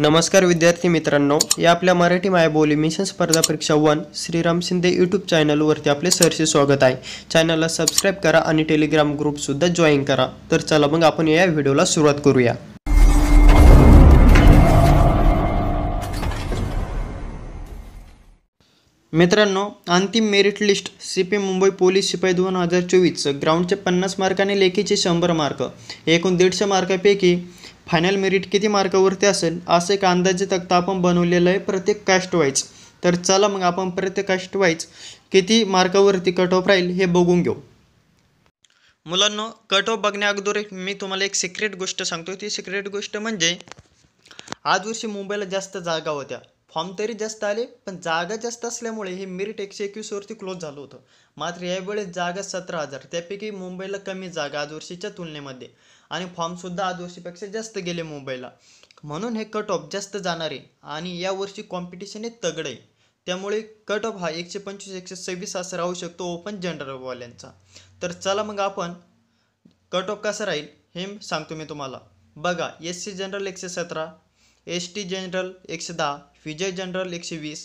नमस्कार विद्यार्थी मित्रांनो या आपल्या मराठी मायबोली मिशन स्पर्धा परीक्षा वन श्रीराम शिंदे यूट्यूब चॅनलवरती आपले सरसे स्वागत आहे चॅनलला सबस्क्राईब करा आणि टेलिग्राम ग्रुपसुद्धा जॉईन करा तर चला मग आपण या व्हिडिओला सुरुवात करूया मित्रांनो अंतिम merit list C P Mumbai police शिपाई दोन हजार चोवीस ग्राउंडचे पन्नास मार्क आणि लेखीचे शंभर मार्क एकूण दीडशे मार्कापैकी फायनल मेरिट किती मार्कावरती असेल असं एक अंदाजे तक्ता आपण बनवलेलं आहे प्रत्येक कास्ट तर चला मग आपण प्रत्येक कास्ट किती मार्कावरती कट ऑफ राहील हे बघून घेऊ मुलांनो कट ऑफ बघण्या अगोदर मी तुम्हाला एक सिक्रेट गोष्ट सांगतो ती सिक्रेट गोष्ट म्हणजे आज वर्षी मुंबईला जास्त जागा होत्या फॉर्म तरी जास्त आले पण जागा जास्त असल्यामुळे हे मिरिट एकशे एकवीसवरती क्लोज झालं होतं मात्र यावेळेस जागा सतरा हजार त्यापैकी मुंबईला कमी जागा आज वर्षीच्या तुलनेमध्ये आणि फॉर्मसुद्धा आज वर्षीपेक्षा जास्त गेले मुंबईला म्हणून हे कट ऑफ जास्त जाणार आहे आणि यावर्षी कॉम्पिटिशन हे तगड आहे त्यामुळे कट ऑफ हा एकशे पंचवीस एकशे सव्वीस असा राहू शकतो ओपन जनरलवाल्यांचा तर चला मग आपण कट ऑफ कसा राहील हे सांगतो मी तुम्हाला बघा एस सी जनरल एकशे सतरा एस टी जनरल एकशे दहा विजय जनरल एकशे वीस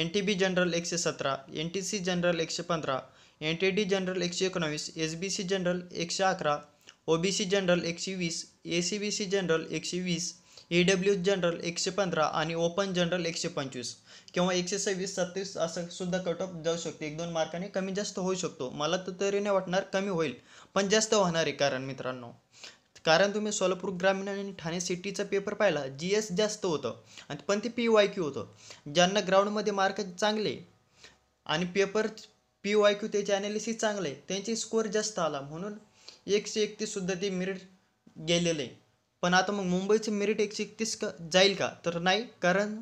एन टी बी जनरल एकशे सतरा एन टी सी जनरल एकशे पंधरा एन टी डी जनरल एकशे एकोणावीस एस बी सी जनरल एकशे अकरा ओ बी सी जनरल एकशे वीस A C B C general एकशे वीस ई डब्ल्यू जनरल एकशे पंधरा आणि ओपन जनरल एकशे पंचवीस किंवा एकशे सव्वीस सत्तीस असं सुद्धा कट ऑफ जाऊ शकते एक दोन मार्काने कमी जास्त होऊ शकतो मला तर तरी नाही वाटणार कमी होईल पण जास्त होणार आहे कारण मित्रांनो कारण तुम्ही सोलापूर ग्रामीण आणि ठाणे सिटीचा पेपर पाहिला जी एस जास्त होतं आणि पण ते पी वाय क्यू होतं ज्यांना ग्राउंडमध्ये मार्क चांगले आणि पेपर पी वाय क्यू त्याचे ॲनालिसिस चांगले त्यांचे स्कोअर जास्त आला म्हणून एकशे एकतीससुद्धा ते मेरिट गेलेले पण आता मग मुंबईचे मेरिट एकशे एकतीस का जाईल का तर नाही कारण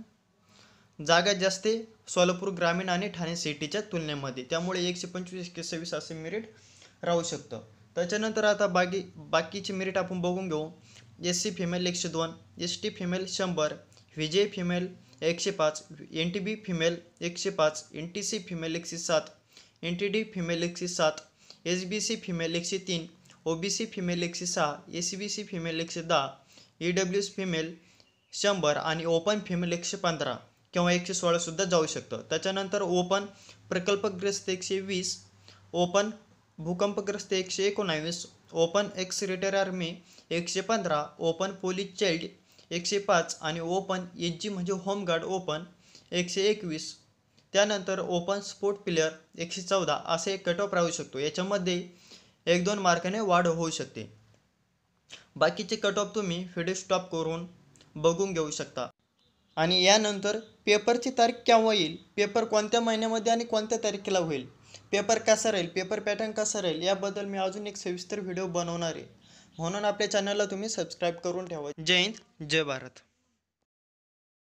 जागा जास्त सोलापूर ग्रामीण आणि ठाणे सिटीच्या तुलनेमध्ये त्यामुळे एकशे पंचवीस एकशे सव्वीस असे मेरिट राहू शकतं त्याच्यानंतर आता बाकी बाकीची मेरिट आपण बघून घेऊ एस सी फिमेल एकशे दोन एस टी फिमेल शंभर विजय फिमेल एकशे पाच एन टी बी फिमेल एकशे पाच एन टी सी फिमेल एकशे सात एन टी डी फिमेल एकशे सात एस बी सी फिमेल एकशे तीन ओ बी सी फिमेल एकशे सहा एस बी सी फिमेल एकशे दहा ई डब्ल्यू फिमेल शंभर आणि ओपन फिमेल एकशे पंधरा किंवा एकशे सोळासुद्धा जाऊ शकतं त्याच्यानंतर ओपन प्रकल्पग्रस्त एकशे वीस ओपन भूकंपग्रस्त एकशे एकोणावीस ओपन एक्स आर्मी एकशे पंधरा ओपन पोलीस चाइल्ड एकशे पाच आणि ओपन एच जी म्हणजे होमगार्ड ओपन एकशे एकवीस त्यानंतर ओपन स्पोर्ट प्लेअर एकशे चौदा असे कट ऑफ राहू शकतो याच्यामध्ये एक दोन मार्काने वाढ होऊ शकते बाकीचे कट ऑफ तुम्ही व्हिडिओ स्टॉप करून बघून घेऊ शकता आणि यानंतर पेपरची तारीख केव्हा येईल पेपर कोणत्या महिन्यामध्ये आणि कोणत्या तारखेला होईल पेपर कसा राहील पेपर पॅटर्न कसा राहील याबद्दल मी अजून एक सविस्तर व्हिडिओ बनवणार आहे म्हणून आपल्या चॅनलला तुम्ही सबस्क्राईब करून ठेवा जय हिंद जय भारत